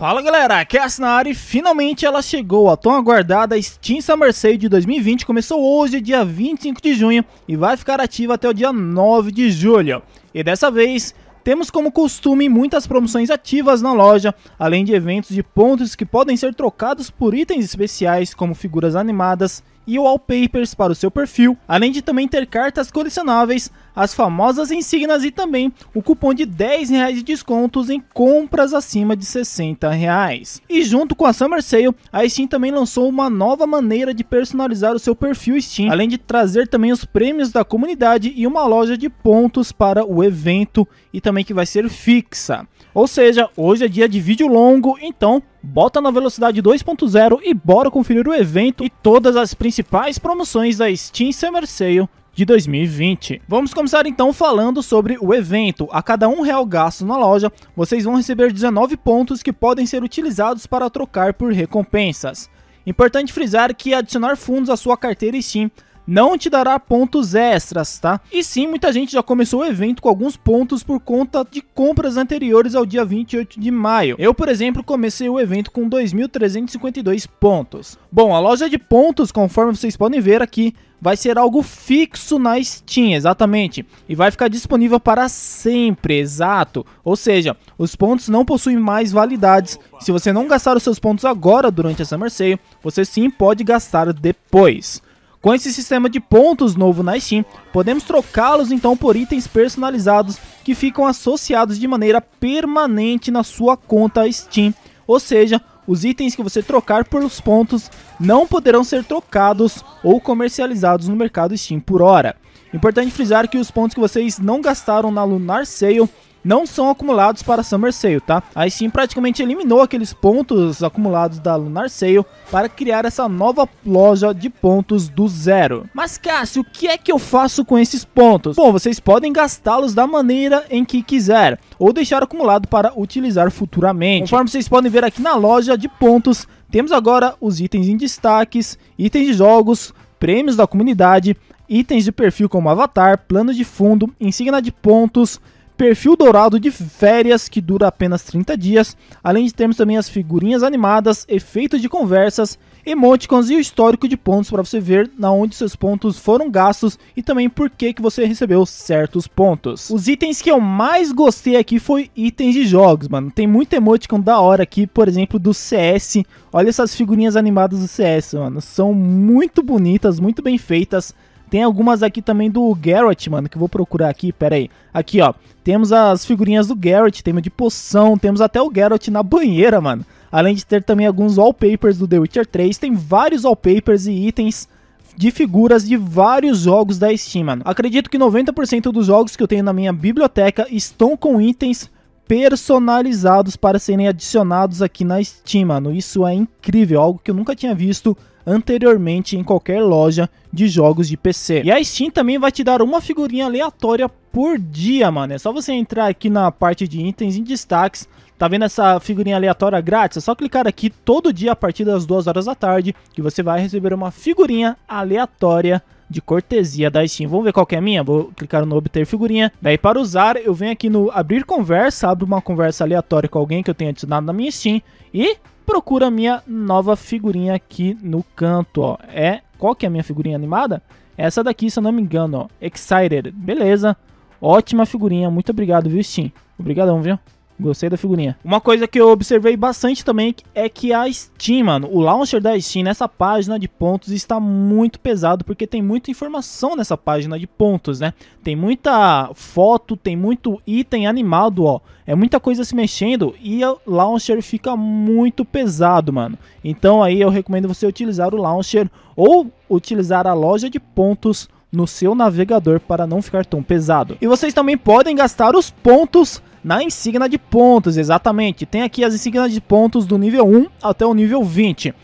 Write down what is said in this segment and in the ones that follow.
Fala galera, aqui é a Sinari, finalmente ela chegou, a tão aguardada Steam Summer Sale de 2020 começou hoje, dia 25 de junho e vai ficar ativa até o dia 9 de julho. E dessa vez, temos como costume muitas promoções ativas na loja, além de eventos de pontos que podem ser trocados por itens especiais como figuras animadas e wallpapers para o seu perfil, além de também ter cartas colecionáveis, as famosas insígnias e também o cupom de 10 reais de descontos em compras acima de 60 reais. E junto com a Summer Sale, a Steam também lançou uma nova maneira de personalizar o seu perfil Steam, além de trazer também os prêmios da comunidade e uma loja de pontos para o evento e também que vai ser fixa. Ou seja, hoje é dia de vídeo longo, então bota na velocidade 2.0 e bora conferir o evento e todas as principais promoções da Steam Summer Sale de 2020. Vamos começar então falando sobre o evento. A cada um real gasto na loja, vocês vão receber 19 pontos que podem ser utilizados para trocar por recompensas. Importante frisar que adicionar fundos à sua carteira Steam não te dará pontos extras, tá? E sim, muita gente já começou o evento com alguns pontos por conta de compras anteriores ao dia 28 de maio. Eu, por exemplo, comecei o evento com 2.352 pontos. Bom, a loja de pontos, conforme vocês podem ver aqui, vai ser algo fixo na Steam, exatamente, e vai ficar disponível para sempre, exato. Ou seja, os pontos não possuem mais validades. Se você não gastar os seus pontos agora durante a Summer Sale, você sim pode gastar depois. Com esse sistema de pontos novo na Steam, podemos trocá-los então por itens personalizados que ficam associados de maneira permanente na sua conta Steam. Ou seja, os itens que você trocar pelos pontos não poderão ser trocados ou comercializados no mercado Steam por hora. Importante frisar que os pontos que vocês não gastaram na Lunar Sale não são acumulados para Summer Sale, tá? Aí sim praticamente eliminou aqueles pontos acumulados da Lunar Sale para criar essa nova loja de pontos do zero. Mas Cássio, o que é que eu faço com esses pontos? Bom, vocês podem gastá-los da maneira em que quiser, ou deixar acumulado para utilizar futuramente. Conforme vocês podem ver aqui na loja de pontos, temos agora os itens em destaques, itens de jogos, prêmios da comunidade, itens de perfil como avatar, plano de fundo, insígnia de pontos, perfil dourado de férias que dura apenas 30 dias, além de termos também as figurinhas animadas, efeitos de conversas, emoticons e o histórico de pontos para você ver na onde seus pontos foram gastos e também por que, que você recebeu certos pontos. Os itens que eu mais gostei aqui foi itens de jogos, mano. Tem muito emoticon da hora aqui, por exemplo, do CS. Olha essas figurinhas animadas do CS, mano. São muito bonitas, muito bem feitas. Tem algumas aqui também do Garrett, mano, que eu vou procurar aqui, pera aí. Aqui, ó, temos as figurinhas do Garrett, tema de poção, temos até o Garrett na banheira, mano. Além de ter também alguns wallpapers do The Witcher 3, tem vários wallpapers e itens de figuras de vários jogos da Steam, mano. Acredito que 90% dos jogos que eu tenho na minha biblioteca estão com itens personalizados para serem adicionados aqui na Steam, mano. Isso é incrível, algo que eu nunca tinha visto anteriormente em qualquer loja de jogos de PC. E a Steam também vai te dar uma figurinha aleatória por dia, mano. É só você entrar aqui na parte de itens em destaques, Tá vendo essa figurinha aleatória grátis? É só clicar aqui todo dia a partir das 2 horas da tarde que você vai receber uma figurinha aleatória de cortesia da Steam. Vamos ver qual que é a minha? Vou clicar no obter figurinha. Daí para usar, eu venho aqui no abrir conversa, abro uma conversa aleatória com alguém que eu tenha adicionado na minha Steam e procura a minha nova figurinha aqui no canto, ó. É, qual que é a minha figurinha animada? Essa daqui, se eu não me engano, ó. Excited. Beleza. Ótima figurinha. Muito obrigado, viu, Steam? Obrigadão, viu? Gostei da figurinha. Uma coisa que eu observei bastante também é que a Steam, mano, o launcher da Steam nessa página de pontos está muito pesado porque tem muita informação nessa página de pontos, né? Tem muita foto, tem muito item animado, ó. É muita coisa se mexendo e o launcher fica muito pesado, mano. Então aí eu recomendo você utilizar o launcher ou utilizar a loja de pontos no seu navegador para não ficar tão pesado. E vocês também podem gastar os pontos na insígnia de pontos, exatamente. Tem aqui as insígnias de pontos do nível 1 até o nível 20.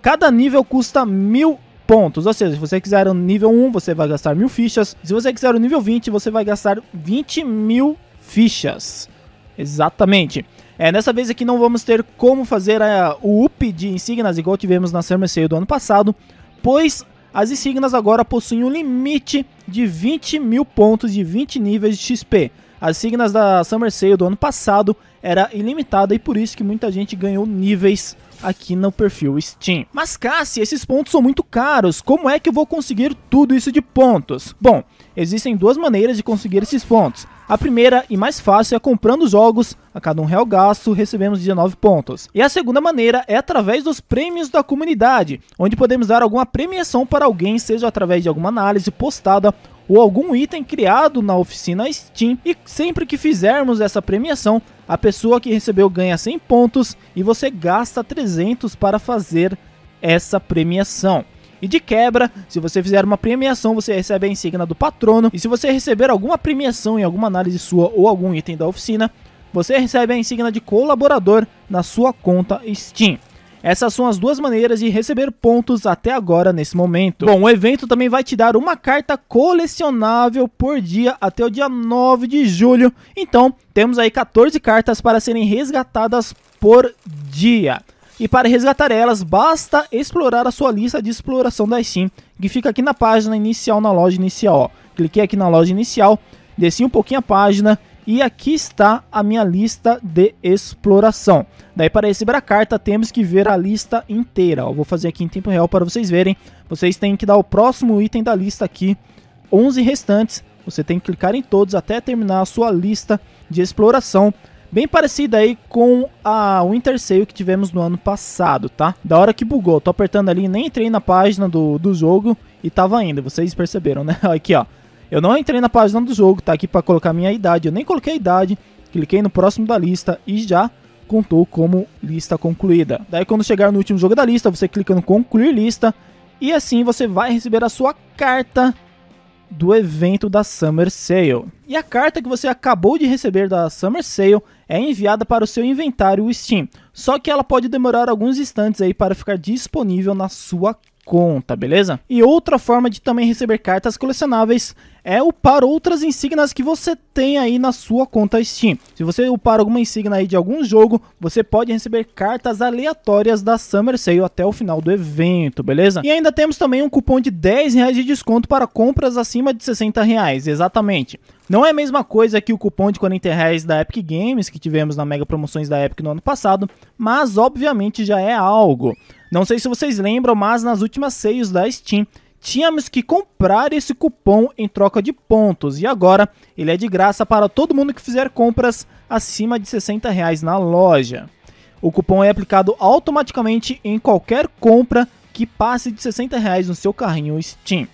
Cada nível custa mil pontos, ou seja, se você quiser o nível 1, você vai gastar mil fichas. Se você quiser o nível 20, você vai gastar 20 mil fichas. Exatamente. É, nessa vez aqui não vamos ter como fazer a, é, o up de insígnias igual tivemos na Summer Sale do ano passado, pois as insígnias agora possuem um limite de 20 mil pontos de 20 níveis de XP. As signas da Summer Sale do ano passado era ilimitada e por isso que muita gente ganhou níveis aqui no perfil Steam. Mas Cassie, esses pontos são muito caros, como é que eu vou conseguir tudo isso de pontos? Bom, existem duas maneiras de conseguir esses pontos. A primeira e mais fácil é comprando jogos, a cada um real gasto recebemos 19 pontos. E a segunda maneira é através dos prêmios da comunidade, onde podemos dar alguma premiação para alguém, seja através de alguma análise postada ou algum item criado na oficina Steam e sempre que fizermos essa premiação, a pessoa que recebeu ganha 100 pontos e você gasta 300 para fazer essa premiação. E de quebra, se você fizer uma premiação, você recebe a insígnia do patrono. E se você receber alguma premiação em alguma análise sua ou algum item da oficina, você recebe a insígnia de colaborador na sua conta Steam. Essas são as duas maneiras de receber pontos até agora nesse momento. Bom, o evento também vai te dar uma carta colecionável por dia até o dia 9 de julho. Então, temos aí 14 cartas para serem resgatadas por dia. E para resgatar elas, basta explorar a sua lista de exploração da Steam, que fica aqui na página inicial, na loja inicial. Ó. Cliquei aqui na loja inicial, desci um pouquinho a página e aqui está a minha lista de exploração. Daí para receber a carta temos que ver a lista inteira. Eu vou fazer aqui em tempo real para vocês verem. Vocês têm que dar o próximo item da lista aqui, 11 restantes. Você tem que clicar em todos até terminar a sua lista de exploração. Bem parecida aí com a Winter Sale que tivemos no ano passado, tá? Da hora que bugou, tô apertando ali, nem entrei na página do, do jogo e tava indo, vocês perceberam, né? Aqui, ó, eu não entrei na página do jogo, tá aqui para colocar minha idade. Eu nem coloquei a idade, cliquei no próximo da lista e já contou como lista concluída. Daí quando chegar no último jogo da lista, você clica no concluir lista e assim você vai receber a sua carta do evento da Summer Sale. E a carta que você acabou de receber da Summer Sale é enviada para o seu inventário Steam. Só que ela pode demorar alguns instantes aí para ficar disponível na sua conta, beleza? E outra forma de também receber cartas colecionáveis é upar outras insígnias que você tem aí na sua conta Steam. Se você upar alguma insígnia aí de algum jogo, você pode receber cartas aleatórias da Summer Sale até o final do evento, beleza? E ainda temos também um cupom de 10 reais de desconto para compras acima de 60 reais, exatamente. Não é a mesma coisa que o cupom de 40 reais da Epic Games que tivemos na mega promoções da Epic no ano passado, mas obviamente já é algo. Não sei se vocês lembram, mas nas últimas seios da Steam tínhamos que comprar esse cupom em troca de pontos e agora ele é de graça para todo mundo que fizer compras acima de 60 reais na loja. O cupom é aplicado automaticamente em qualquer compra que passe de 60 reais no seu carrinho Steam.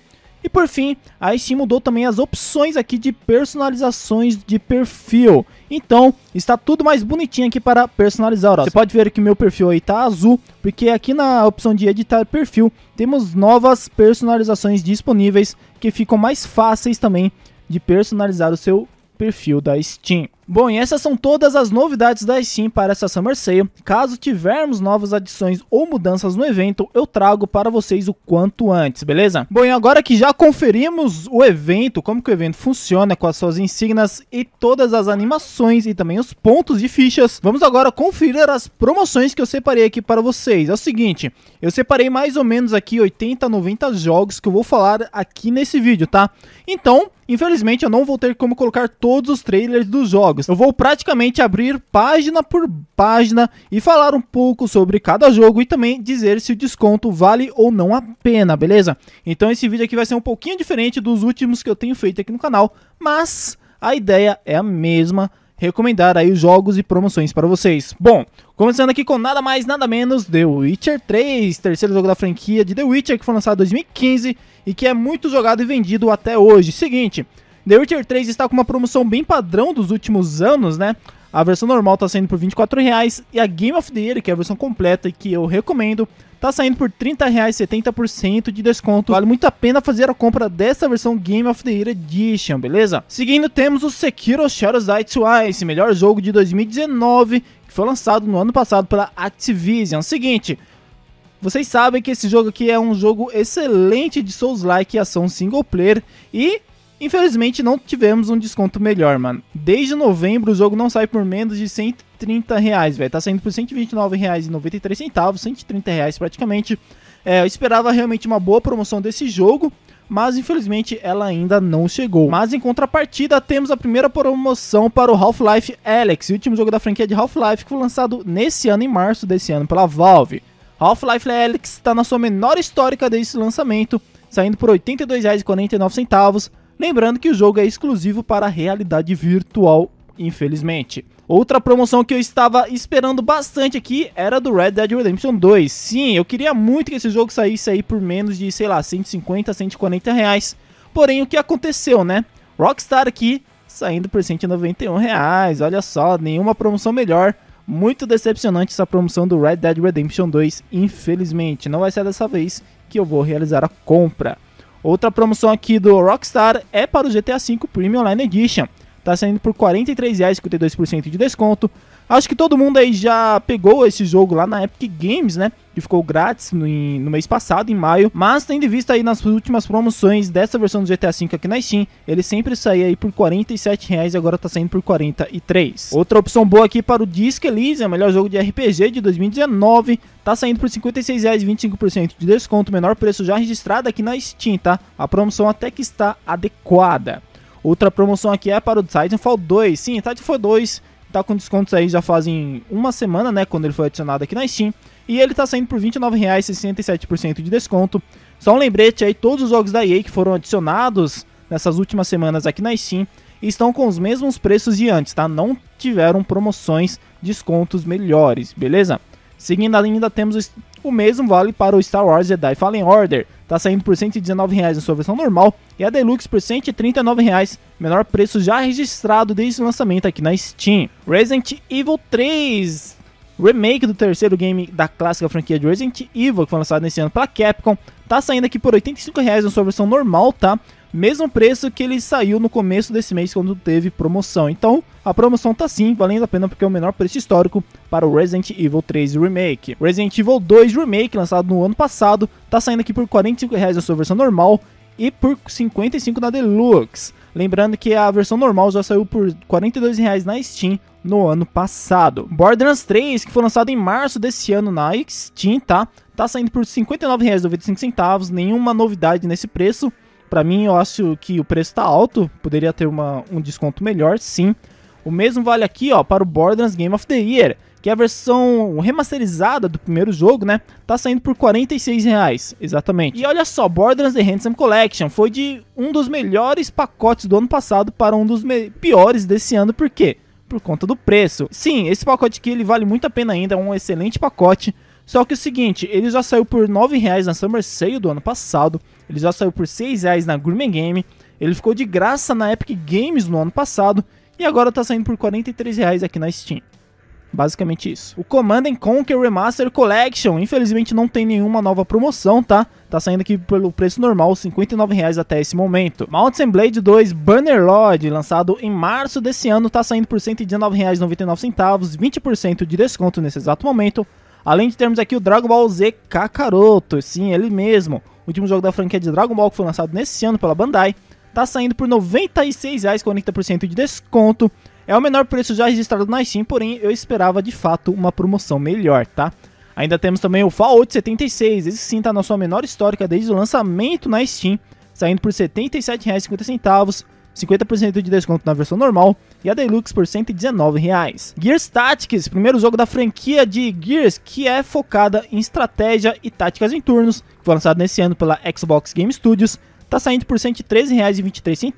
E por fim, a Steam mudou também as opções aqui de personalizações de perfil. Então, está tudo mais bonitinho aqui para personalizar. Você pode ver que meu perfil aí está azul, porque aqui na opção de editar perfil, temos novas personalizações disponíveis que ficam mais fáceis também de personalizar o seu perfil da Steam. Bom, e essas são todas as novidades da Steam para essa Summer Sale. Caso tivermos novas adições ou mudanças no evento, eu trago para vocês o quanto antes, beleza? Bom, e agora que já conferimos o evento, como que o evento funciona com as suas insígnias e todas as animações e também os pontos e fichas, vamos agora conferir as promoções que eu separei aqui para vocês. É o seguinte, eu separei mais ou menos aqui 80, 90 jogos que eu vou falar aqui nesse vídeo, tá? Então, infelizmente eu não vou ter como colocar todos os trailers dos jogos, jogos. Eu vou praticamente abrir página por página e falar um pouco sobre cada jogo e também dizer se o desconto vale ou não a pena, beleza? Então esse vídeo aqui vai ser um pouquinho diferente dos últimos que eu tenho feito aqui no canal, mas a ideia é a mesma, recomendar aí os jogos e promoções para vocês. Bom, começando aqui com nada mais, nada menos The Witcher 3, terceiro jogo da franquia de The Witcher que foi lançado em 2015 e que é muito jogado e vendido até hoje. Seguinte, The Witcher 3 está com uma promoção bem padrão dos últimos anos, né? A versão normal está saindo por R$24,00 reais e a Game of the Year, que é a versão completa e que eu recomendo, está saindo por R$ 70% de desconto. Vale muito a pena fazer a compra dessa versão Game of the Year Edition, beleza? Seguindo, temos o Sekiro Shadows Die Twice, melhor jogo de 2019, que foi lançado no ano passado pela Activision. Seguinte, vocês sabem que esse jogo aqui é um jogo excelente de Souls-like ação single player e Infelizmente não tivemos um desconto melhor, mano. Desde novembro o jogo não sai por menos de 130 reais, velho. Tá saindo por 129 reais e 93 centavos, 130 reais praticamente. É, eu esperava realmente uma boa promoção desse jogo, mas infelizmente ela ainda não chegou. Mas em contrapartida, temos a primeira promoção para o Half-Life Alex, o último jogo da franquia de Half-Life que foi lançado nesse ano, em março desse ano, pela Valve. Half-Life Alex está na sua menor histórica desde o lançamento, saindo por R$ 82,49 Lembrando que o jogo é exclusivo para a realidade virtual, infelizmente. Outra promoção que eu estava esperando bastante aqui era do Red Dead Redemption 2. Sim, eu queria muito que esse jogo saísse aí por menos de, sei lá, 150, 140 reais. Porém, o que aconteceu, né? Rockstar aqui saindo por 191 reais, olha só, nenhuma promoção melhor. Muito decepcionante essa promoção do Red Dead Redemption 2, infelizmente. Não vai ser dessa vez que eu vou realizar a compra. Outra promoção aqui do Rockstar é para o GTA V Premium Online Edition. Está saindo por R$ 43,52% de desconto. Acho que todo mundo aí já pegou esse jogo lá na Epic Games, né? que ficou grátis no, no, mês passado, em maio, mas tendo visto aí nas últimas promoções dessa versão do GTA V aqui na Steam, ele sempre saía aí por R$ 47,00 e agora tá saindo por R$ 43. Outra opção boa aqui para o Disc Elysium, é melhor jogo de RPG de 2019, tá saindo por R$ 56,00, 25% de desconto, menor preço já registrado aqui na Steam, tá? A promoção até que está adequada. Outra promoção aqui é para o Titanfall 2. Sim, Titanfall 2 tá com descontos aí já fazem uma semana, né, quando ele foi adicionado aqui na Steam. E ele tá saindo por R$ 29,67% de desconto. Só um lembrete aí, todos os jogos da EA que foram adicionados nessas últimas semanas aqui na Steam estão com os mesmos preços de antes, tá? Não tiveram promoções, descontos melhores, beleza? Seguindo ainda temos o mesmo vale para o Star Wars Jedi Fallen Order, tá saindo por R$ 119,00 na sua versão normal e a Deluxe por R$ 139,00, menor preço já registrado desde o lançamento aqui na Steam. Resident Evil 3 remake do terceiro game da clássica franquia de Resident Evil, que foi lançado nesse ano pela Capcom, tá saindo aqui por R$ reais na sua versão normal, tá? Mesmo preço que ele saiu no começo desse mês, quando teve promoção. Então, a promoção tá sim valendo a pena porque é o menor preço histórico para o Resident Evil 3 Remake. Resident Evil 2 Remake, lançado no ano passado, tá saindo aqui por R$ reais na sua versão normal e por 55 na Deluxe. Lembrando que a versão normal já saiu por R$ reais na Steam, no ano passado. Borderlands 3, que foi lançado em março desse ano na Steam, tá? Tá saindo por R$ 59,95, nenhuma novidade nesse preço. Para mim, eu acho que o preço tá alto, poderia ter uma, um desconto melhor, sim. O mesmo vale aqui, ó, para o Borderlands Game of the Year, que é a versão remasterizada do primeiro jogo, né? Tá saindo por 46 reais, exatamente. E olha só, Borderlands The Handsome Collection foi de um dos melhores pacotes do ano passado para um dos piores desse ano, por quê? por conta do preço. Sim, esse pacote aqui ele vale muito a pena ainda, é um excelente pacote. Só que é o seguinte, ele já saiu por R$ 9,00 na Summer Sale do ano passado, ele já saiu por R$ 6,00 na Gourmet Game, ele ficou de graça na Epic Games no ano passado e agora está saindo por R$ 43,00 aqui na Steam. Basicamente isso. O Command Conquer Remaster Collection, infelizmente não tem nenhuma nova promoção, tá? Tá saindo aqui pelo preço normal, R$ reais até esse momento. Mountain Blade 2 Banner Lodge lançado em março desse ano, tá saindo por R$ 119,99, 20% de desconto nesse exato momento. Além de termos aqui o Dragon Ball Z Kakaroto, sim, ele mesmo. O último jogo da franquia de Dragon Ball que foi lançado nesse ano pela Bandai. Tá saindo por R$ 96,40% de desconto é o menor preço já registrado na Steam, porém eu esperava de fato uma promoção melhor, tá? Ainda temos também o Fallout 76, esse sim tá na sua menor histórica desde o lançamento na Steam, saindo por R$ 77,50, 50% de desconto na versão normal e a Deluxe por R$ 119,00. Gears Tactics, primeiro jogo da franquia de Gears que é focada em estratégia e táticas em turnos, foi lançado nesse ano pela Xbox Game Studios, está saindo por R$ 113,23,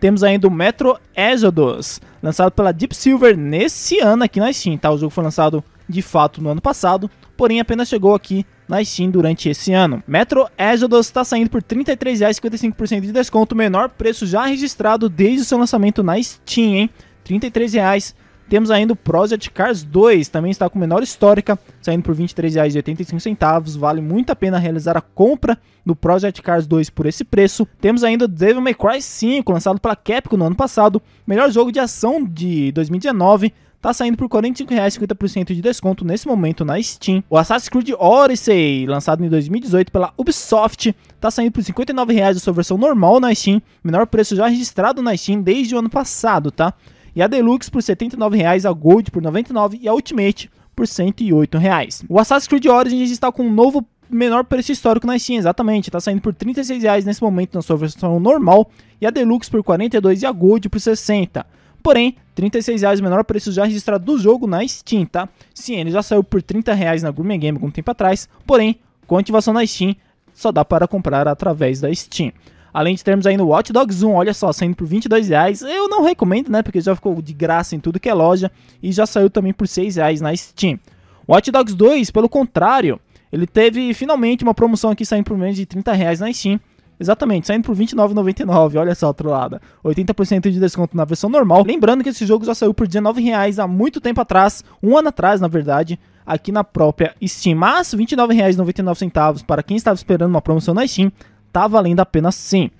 temos ainda o Metro Exodus, lançado pela Deep Silver nesse ano aqui na Steam, tá? O jogo foi lançado de fato no ano passado, porém apenas chegou aqui na Steam durante esse ano. Metro Exodus está saindo por R$ 33,55% de desconto, menor preço já registrado desde o seu lançamento na Steam, hein? R$ 33,55 temos ainda o Project Cars 2, também está com menor histórica, saindo por R$ 23,85. Vale muito a pena realizar a compra do Project Cars 2 por esse preço. Temos ainda o Devil May Cry 5, lançado pela Capcom no ano passado, melhor jogo de ação de 2019 está saindo por R$ 45,50% de desconto nesse momento na Steam. O Assassin's Creed Odyssey, lançado em 2018 pela Ubisoft, está saindo por R$ 59,00 a sua versão normal na Steam, menor preço já registrado na Steam desde o ano passado, tá? e a Deluxe por R$ 79,00, a Gold por R$ 99,00 e a Ultimate por R$ 108,00. O Assassin's Creed Origins está com um novo menor preço histórico na Steam, exatamente, está saindo por R$ 36,00 nesse momento na sua versão normal, e a Deluxe por R$ 42,00 e a Gold por R$ 60,00. Porém, R$ 36,00 o menor preço já registrado do jogo na Steam, tá? Sim, ele já saiu por R$ 30,00 na Gourmet Game algum tempo atrás, porém, com ativação na Steam, só dá para comprar através da Steam. Além de termos aí no Watch Dogs 1, olha só, saindo por 22 reais. Eu não recomendo, né? Porque já ficou de graça em tudo que é loja e já saiu também por 6 reais na Steam. Watch Dogs 2, pelo contrário, ele teve finalmente uma promoção aqui saindo por menos de 30 reais na Steam. Exatamente, saindo por 29,99. olha só a trollada. 80% de desconto na versão normal. Lembrando que esse jogo já saiu por reais há muito tempo atrás, um ano atrás, na verdade, aqui na própria Steam. Mas R$29,99 para quem estava esperando uma promoção na Steam, está valendo a pena sim.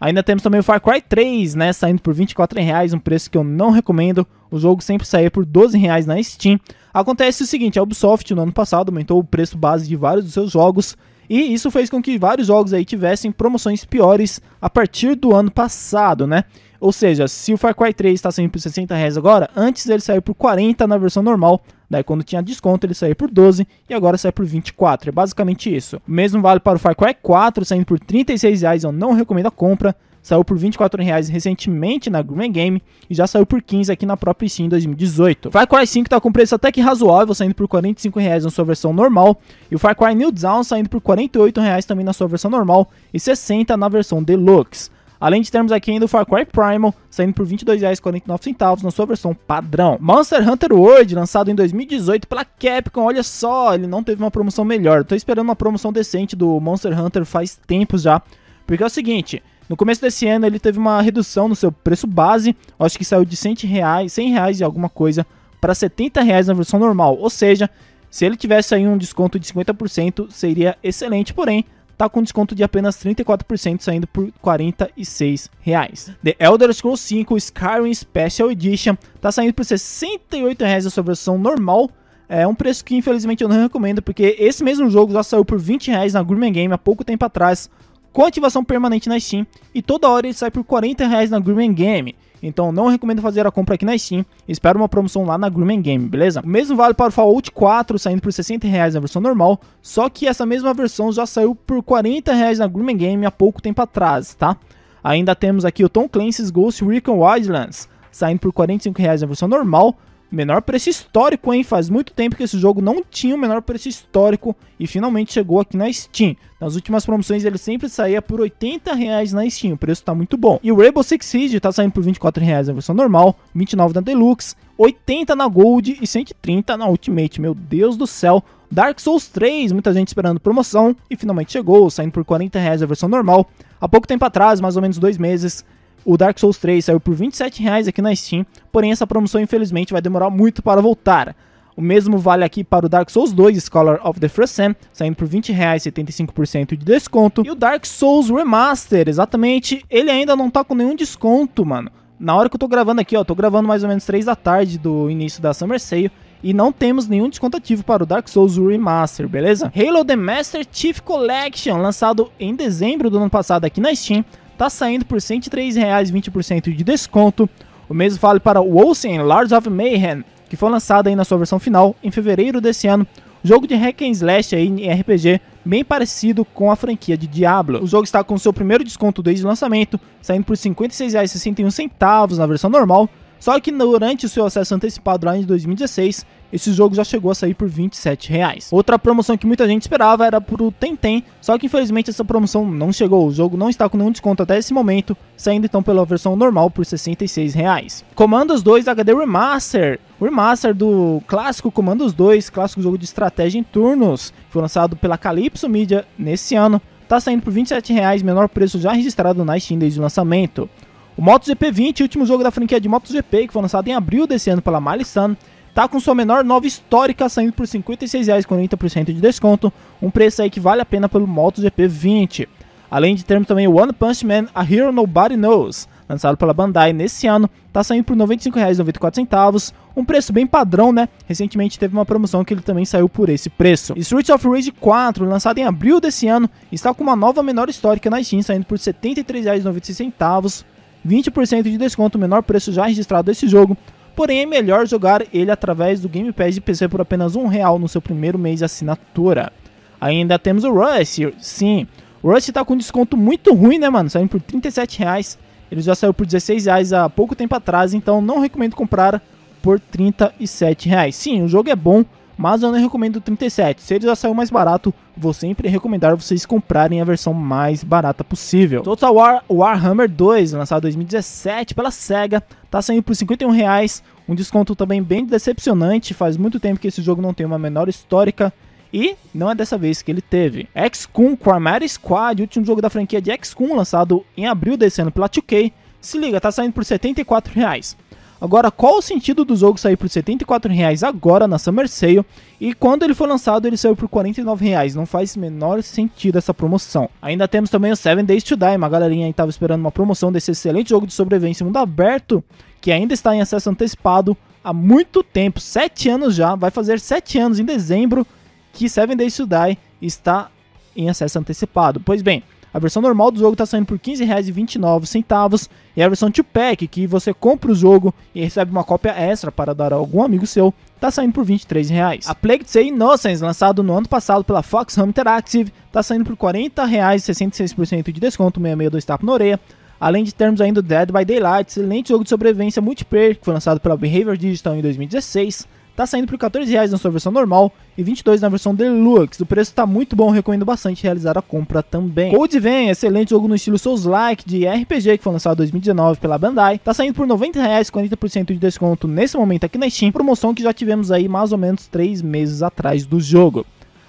Ainda temos também o Far Cry 3, né, saindo por R$ reais, um preço que eu não recomendo. O jogo sempre saía por R$ reais na Steam. Acontece o seguinte, a Ubisoft no ano passado aumentou o preço base de vários dos seus jogos, e isso fez com que vários jogos aí tivessem promoções piores a partir do ano passado, né? Ou seja, se o Far Cry 3 está saindo por R$ reais agora, antes ele sair por 40 na versão normal, Daí quando tinha desconto ele saía por 12 e agora sai por 24. É basicamente isso. O mesmo vale para o Far Cry 4, saindo por 36 reais. Eu não recomendo a compra. Saiu por 24 reais recentemente na Gourmet Game e já saiu por 15 aqui na própria Steam 2018. Far Cry 5 está com preço até que razoável, saindo por 45 reais na sua versão normal, e o Far Cry New Dawn saindo por 48 reais também na sua versão normal e 60 na versão deluxe. Além de termos aqui ainda o Far Cry Primal, saindo por R$ 22,49 na sua versão padrão. Monster Hunter World, lançado em 2018 pela Capcom, olha só, ele não teve uma promoção melhor. Estou esperando uma promoção decente do Monster Hunter faz tempo já, porque é o seguinte... No começo desse ano ele teve uma redução no seu preço base, acho que saiu de 100 reais, 100 reais e alguma coisa para 70 reais na versão normal. Ou seja, se ele tivesse aí um desconto de 50%, seria excelente, porém tá com desconto de apenas 34%, saindo por R$ 46. Reais. The Elder Scrolls 5 Skyrim Special Edition tá saindo por R$ 68 reais a sua versão normal, é um preço que infelizmente eu não recomendo, porque esse mesmo jogo já saiu por 20 reais na Gourmet Game há pouco tempo atrás, com ativação permanente na Steam, e toda hora ele sai por 40 reais na Gourmet Game. Então não recomendo fazer a compra aqui na Steam. Espero uma promoção lá na Grumman Game, beleza? O mesmo vale para o Fallout 4, saindo por 60 reais na versão normal. Só que essa mesma versão já saiu por 40 reais na Grumman Game há pouco tempo atrás, tá? Ainda temos aqui o Tom Clancy's Ghost Recon Wildlands, saindo por 45 reais na versão normal. Menor preço histórico, hein? Faz muito tempo que esse jogo não tinha o menor preço histórico e finalmente chegou aqui na Steam. Nas últimas promoções ele sempre saía por 80 reais na Steam, o preço tá muito bom. E o Rainbow Six Siege tá saindo por 24 reais na versão normal, 29 na Deluxe, 80 na Gold e 130 na Ultimate. Meu Deus do céu, Dark Souls 3, muita gente esperando promoção e finalmente chegou, saindo por 40 reais a versão normal. Há pouco tempo atrás, mais ou menos dois meses, o Dark Souls 3 saiu por 27 reais aqui na Steam, porém essa promoção infelizmente vai demorar muito para voltar. O mesmo vale aqui para o Dark Souls 2 Scholar of the First Sam, saindo por reais 20,75% de desconto. E o Dark Souls Remaster, exatamente, ele ainda não tá com nenhum desconto, mano. Na hora que eu tô gravando aqui, ó, tô gravando mais ou menos 3 da tarde do início da Summer Sale, e não temos nenhum descontativo para o Dark Souls Remaster, beleza? Halo The Master Chief Collection, lançado em dezembro do ano passado aqui na Steam, está saindo por R$ 103,20% de desconto. O mesmo vale para o Olsen Lords of Mayhem, que foi lançado aí na sua versão final em fevereiro desse ano. Jogo de hack and slash aí em RPG, bem parecido com a franquia de Diablo. O jogo está com seu primeiro desconto desde o lançamento, saindo por R$ 56,61 na versão normal, só que durante o seu acesso antecipado lá em 2016, esse jogo já chegou a sair por 27 reais. Outra promoção que muita gente esperava era pro Tentem, só que infelizmente essa promoção não chegou, o jogo não está com nenhum desconto até esse momento, saindo então pela versão normal por 66 reais. Commandos 2 HD Remaster, remaster do clássico Commandos 2, clássico jogo de estratégia em turnos, foi lançado pela Calypso Media nesse ano, está saindo por R$ 27,00, menor preço já registrado na Steam desde o lançamento. O MotoGP 20, último jogo da franquia de MotoGP, que foi lançado em abril desse ano pela Malisan, Tá com sua menor nova histórica saindo por R$ 56,40% de desconto, um preço aí que vale a pena pelo MotoGP 20. Além de termos também One Punch Man, A Hero Nobody Knows, lançado pela Bandai nesse ano, tá saindo por R$ 95,94, um preço bem padrão, né? Recentemente teve uma promoção que ele também saiu por esse preço. Streets of Rage 4, lançado em abril desse ano, está com uma nova menor histórica na Steam, saindo por R$ 73,96, 20% de desconto, o menor preço já registrado desse jogo, Porém, é melhor jogar ele através do Game Pass de PC por apenas um real no seu primeiro mês de assinatura. Ainda temos o Rust, sim. O Rust tá com desconto muito ruim, né, mano? Saindo por 37 reais. Ele já saiu por 16 reais há pouco tempo atrás, então não recomendo comprar por 37 reais. Sim, o jogo é bom, mas eu não recomendo o 37. Se ele já saiu mais barato, vou sempre recomendar vocês comprarem a versão mais barata possível. Total War Warhammer 2, lançado em 2017 pela SEGA, tá saindo por 51, reais, um desconto também bem decepcionante, faz muito tempo que esse jogo não tem uma menor histórica, e não é dessa vez que ele teve. XCOM Chimera Squad, último jogo da franquia de XCOM, lançado em abril desse ano pela 2K, se liga, tá saindo por R$ 74 reais. Agora, qual o sentido do jogo sair por R$ 74,00 agora na Summer Sale e quando ele foi lançado ele saiu por R$ 49,00? Não faz menor sentido essa promoção. Ainda temos também o 7 Days to Die, uma galerinha aí estava esperando uma promoção desse excelente jogo de sobrevivência mundo aberto que ainda está em acesso antecipado há muito tempo, 7 anos já, vai fazer 7 anos em dezembro que Seven Days to Die está em acesso antecipado. Pois bem, a versão normal do jogo está saindo por R$15,29 e a versão 2-pack, que você compra o jogo e recebe uma cópia extra para dar a algum amigo seu, está saindo por R$23. A Plague Tale Innocence, lançado no ano passado pela Fox Home Interactive, está saindo por R$40,66 de desconto, 662 tapa na orelha. Além de termos ainda Dead by Daylight, excelente jogo de sobrevivência multiplayer, que foi lançado pela Behavior Digital em 2016 tá saindo por 14 reais na sua versão normal e 22 na versão deluxe. O preço tá muito bom, recomendo bastante realizar a compra também. Cold Vein, excelente jogo no estilo Souls-like de RPG que foi lançado em 2019 pela Bandai, tá saindo por 90 reais, 40% de desconto nesse momento aqui na Steam, promoção que já tivemos aí mais ou menos 3 meses atrás do jogo.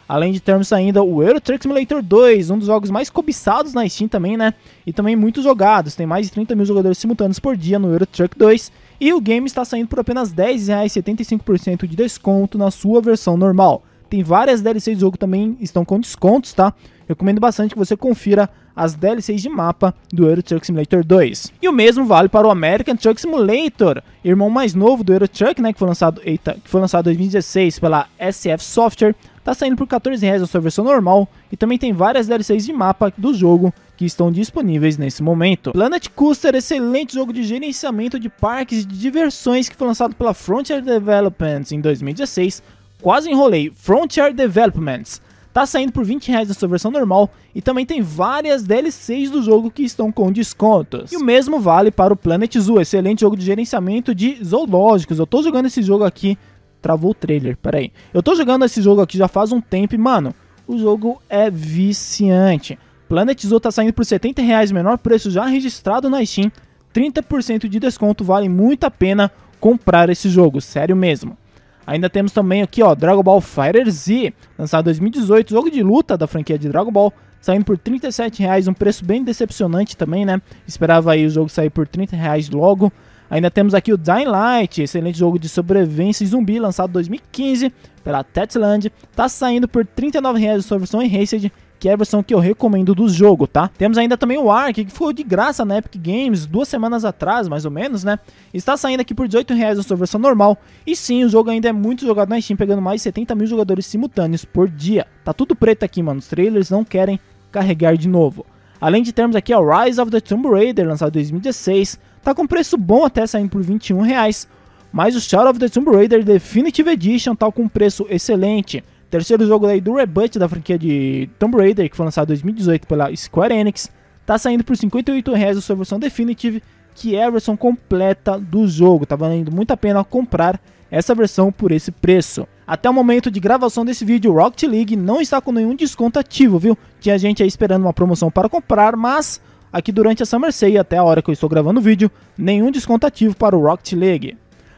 Além de termos ainda o Euro Truck Simulator 2, um dos jogos mais cobiçados na Steam também, né? E também muito jogados, tem mais de 30 mil jogadores simultâneos por dia no Euro Truck 2 e o game está saindo por apenas R$10,75 de desconto na sua versão normal. Tem várias DLCs do jogo também estão com descontos, tá? Recomendo bastante que você confira as DLCs de mapa do Euro Truck Simulator 2. E o mesmo vale para o American Truck Simulator, irmão mais novo do Euro Truck, né, que foi lançado, eita, que foi lançado em 2016 pela SF Software, tá saindo por R$14,00 14 reais a sua versão normal e também tem várias DLCs de mapa do jogo que estão disponíveis nesse momento. Planet Coaster, excelente jogo de gerenciamento de parques e de diversões que foi lançado pela Frontier Developments em 2016. Quase enrolei, Frontier Developments. Tá saindo por 20 reais na sua versão normal e também tem várias DLCs do jogo que estão com descontos. E o mesmo vale para o Planet Zoo, excelente jogo de gerenciamento de zoológicos. Eu tô jogando esse jogo aqui, travou o trailer, peraí. Eu tô jogando esse jogo aqui já faz um tempo e, mano, o jogo é viciante. Planet Zoo tá saindo por R$ 70 reais, menor preço já registrado na Steam. 30% de desconto vale muito a pena comprar esse jogo, sério mesmo. Ainda temos também aqui, ó, Dragon Ball Fighter Z, lançado em 2018, jogo de luta da franquia de Dragon Ball, saindo por R$ 37,00, um preço bem decepcionante também, né? Esperava aí o jogo sair por R$ 30,00 logo. Ainda temos aqui o Dying Light, excelente jogo de sobrevivência e zumbi, lançado em 2015 pela Tetland, tá saindo por R$ 39,00 sua versão enhanced que é a versão que eu recomendo do jogo, tá? Temos ainda também o Ark, que foi de graça na Epic Games duas semanas atrás, mais ou menos, né? Está saindo aqui por R$18,00 na sua versão normal. E sim, o jogo ainda é muito jogado na Steam, pegando mais de 70 mil jogadores simultâneos por dia. Tá tudo preto aqui, mano. Os trailers não querem carregar de novo. Além de termos aqui o Rise of the Tomb Raider, lançado em 2016, tá com preço bom até saindo por R$21,00, mas o Shadow of the Tomb Raider Definitive Edition tá com preço excelente, Terceiro jogo daí do Rebirth da franquia de Tomb Raider, que foi lançado em 2018 pela Square Enix, tá saindo por R$ 58 reais a sua versão Definitive, que é a versão completa do jogo. Tá valendo muito a pena comprar essa versão por esse preço. Até o momento de gravação desse vídeo, Rocket League não está com nenhum desconto ativo, viu? Tinha gente aí esperando uma promoção para comprar, mas aqui durante a Summer Sale, até a hora que eu estou gravando o vídeo, nenhum desconto ativo para o Rocket League.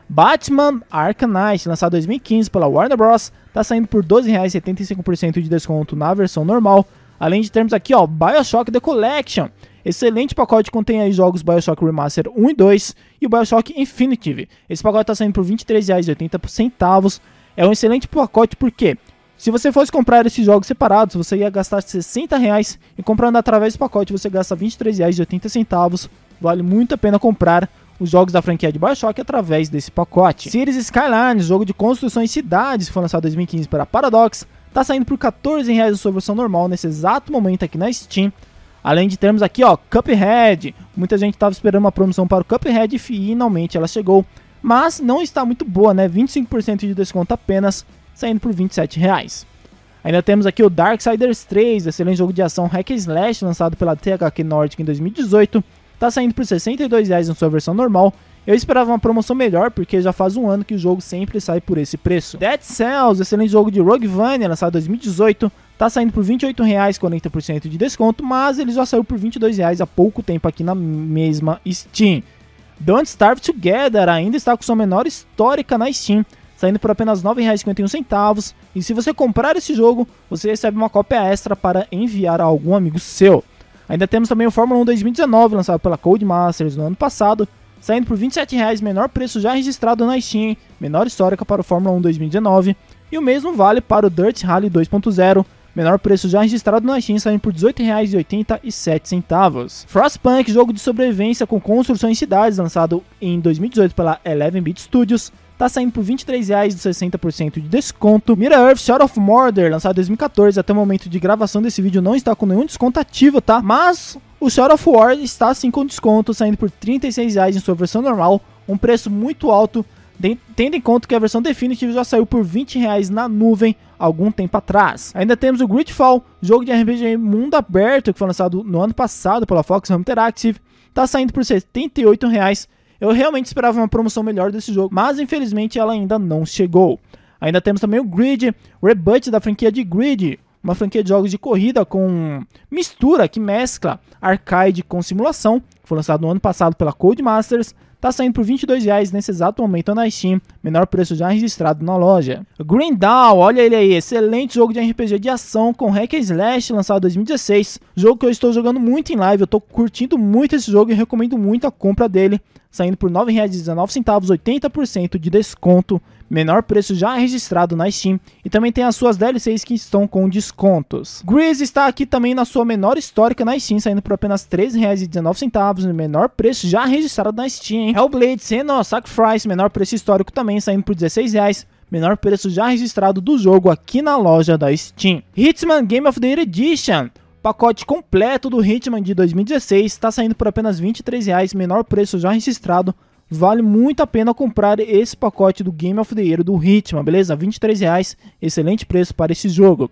Batman Arkham Knight, lançado em 2015 pela Warner Bros., Tá saindo por R$12,75 de desconto na versão normal. Além de termos aqui, ó, BioShock The Collection. Excelente pacote contém aí jogos BioShock Remaster 1 e 2 e o BioShock Infinitive. Esse pacote tá saindo por R$23,80. É um excelente pacote porque se você fosse comprar esses jogos separados, você ia gastar R$ reais e comprando através do pacote você gasta R$23,80. Vale muito a pena comprar os jogos da franquia de Bioshock através desse pacote. Cities Skylines, jogo de construção e cidades, foi lançado em 2015 para Paradox, está saindo por R$14,00 na sua versão normal nesse exato momento aqui na Steam. Além de termos aqui, ó, Cuphead. Muita gente estava esperando uma promoção para o Cuphead e finalmente ela chegou. Mas não está muito boa, né? 25% de desconto apenas, saindo por R$27,00. Ainda temos aqui o Darksiders 3, excelente jogo de ação hack slash lançado pela THQ Nordic em 2018. Tá saindo por R$ 62,00 na sua versão normal. Eu esperava uma promoção melhor, porque já faz um ano que o jogo sempre sai por esse preço. Dead Cells, excelente jogo de Roguevania, lançado em 2018, tá saindo por R$ 28,00, 40% de desconto, mas ele já saiu por R$ 22,00 há pouco tempo aqui na mesma Steam. Don't Starve Together ainda está com sua menor histórica na Steam, saindo por apenas R$ 9,51. E se você comprar esse jogo, você recebe uma cópia extra para enviar a algum amigo seu. Ainda temos também o Fórmula 1 2019, lançado pela Codemasters no ano passado, saindo por R$ 27,00, menor preço já registrado na Steam, menor histórica para o Fórmula 1 2019, e o mesmo vale para o Dirt Rally 2.0, menor preço já registrado na Steam, saindo por R$ 18,87. Frostpunk, jogo de sobrevivência com construção em cidades, lançado em 2018 pela Eleven Beat Studios, tá saindo por R$ 23,60% 60% de desconto. Mira Earth, Shadow of Mordor, lançado em 2014, até o momento de gravação desse vídeo não está com nenhum desconto ativo, tá? Mas o Shadow of War está sim com desconto, saindo por R$ 36,00 em sua versão normal, um preço muito alto, tendo em conta que a versão definitiva já saiu por R$ 20,00 na nuvem algum tempo atrás. Ainda temos o Gridfall, jogo de RPG mundo aberto que foi lançado no ano passado pela Fox Home Interactive, está saindo por R$ 78,00 eu realmente esperava uma promoção melhor desse jogo, mas infelizmente ela ainda não chegou. Ainda temos também o Grid, o reboot da franquia de Grid, uma franquia de jogos de corrida com mistura que mescla arcade com simulação, foi lançado no ano passado pela Codemasters, está saindo por R$ 22,00 nesse exato momento na Steam, menor preço já registrado na loja. Green Dawn, olha ele aí, excelente jogo de RPG de ação com hack and slash lançado em 2016, jogo que eu estou jogando muito em live, eu estou curtindo muito esse jogo e recomendo muito a compra dele, saindo por R$ 9,19, 80% de desconto menor preço já registrado na Steam e também tem as suas DLCs que estão com descontos. Grease está aqui também na sua menor histórica na Steam, saindo por apenas R$ 3,19 no menor preço já registrado na Steam. Hein? Hellblade, Senua, Sacrifice, menor preço histórico também, saindo por R$ reais, menor preço já registrado do jogo aqui na loja da Steam. Hitman Game of the Year Edition pacote completo do Hitman de 2016 está saindo por apenas R$ reais, menor preço já registrado vale muito a pena comprar esse pacote do Game of the Year do Hitman, beleza? R$ reais, excelente preço para esse jogo.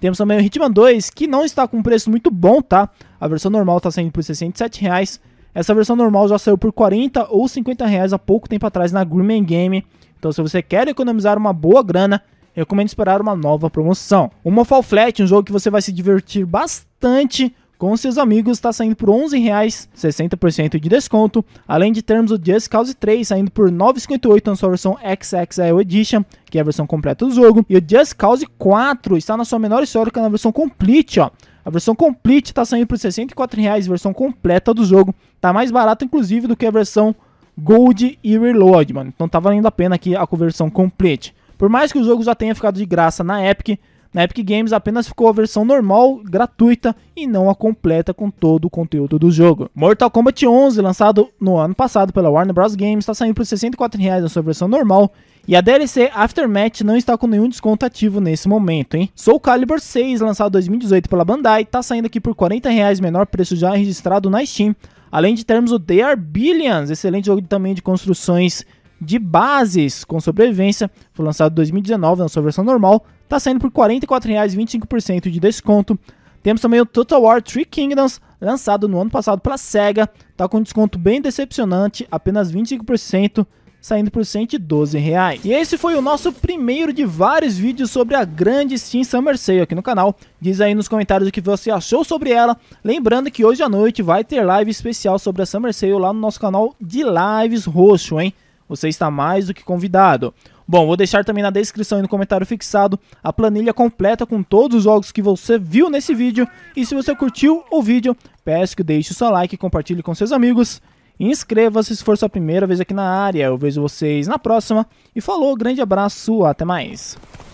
Temos também o Hitman 2, que não está com um preço muito bom, tá? A versão normal está saindo por R$ reais. Essa versão normal já saiu por 40 ou 50 reais há pouco tempo atrás na Green Game. Então se você quer economizar uma boa grana, recomendo esperar uma nova promoção. O Mofal Flat, um jogo que você vai se divertir bastante, com seus amigos está saindo por R$ 60% de desconto, além de termos o Just Cause 3 saindo por R$ 9,58 na sua versão XXL é Edition, que é a versão completa do jogo, e o Just Cause 4 está na sua menor histórica é na versão Complete, ó. A versão Complete está saindo por R$ 64,00, versão completa do jogo. está mais barato, inclusive, do que a versão Gold e Reload, mano. Então tá valendo a pena aqui a conversão Complete. Por mais que o jogo já tenha ficado de graça na Epic, na Epic Games apenas ficou a versão normal, gratuita e não a completa com todo o conteúdo do jogo. Mortal Kombat 11, lançado no ano passado pela Warner Bros. Games, está saindo por R$ 64,00 na sua versão normal e a DLC Aftermath não está com nenhum desconto ativo nesse momento, hein? Soul Calibur 6, lançado em 2018 pela Bandai, está saindo aqui por R$ 40 reais, menor preço já registrado na Steam. Além de termos o They Are Billions, excelente jogo também de construções de bases com sobrevivência, foi lançado em 2019 na sua versão normal, está saindo por R$ 44,25% de desconto. Temos também o Total War Three Kingdoms, lançado no ano passado para Sega, está com um desconto bem decepcionante, apenas 25%, saindo por R$ 112. Reais. E esse foi o nosso primeiro de vários vídeos sobre a grande Steam Summer Sale aqui no canal. Diz aí nos comentários o que você achou sobre ela. Lembrando que hoje à noite vai ter live especial sobre a Summer Sale lá no nosso canal de lives roxo, hein? Você está mais do que convidado. Bom, vou deixar também na descrição e no comentário fixado a planilha completa com todos os jogos que você viu nesse vídeo. E se você curtiu o vídeo, peço que deixe o seu like, compartilhe com seus amigos. Inscreva-se se for sua primeira vez aqui na área. Eu vejo vocês na próxima. E falou, grande abraço, até mais.